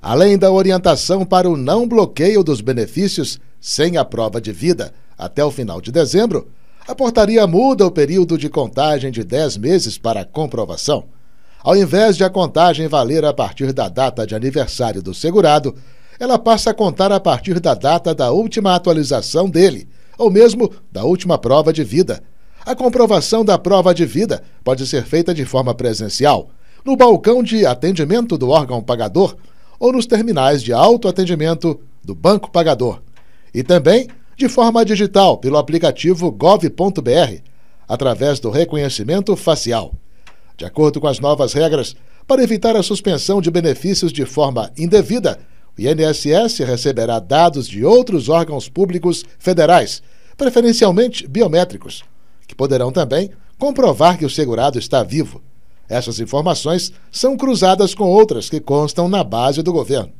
Além da orientação para o não bloqueio dos benefícios sem a prova de vida até o final de dezembro, a portaria muda o período de contagem de 10 meses para comprovação. Ao invés de a contagem valer a partir da data de aniversário do segurado, ela passa a contar a partir da data da última atualização dele, ou mesmo da última prova de vida. A comprovação da prova de vida pode ser feita de forma presencial, no balcão de atendimento do órgão pagador ou nos terminais de autoatendimento do Banco Pagador. E também de forma digital pelo aplicativo gov.br, através do reconhecimento facial. De acordo com as novas regras, para evitar a suspensão de benefícios de forma indevida, o INSS receberá dados de outros órgãos públicos federais, preferencialmente biométricos, que poderão também comprovar que o segurado está vivo. Essas informações são cruzadas com outras que constam na base do governo.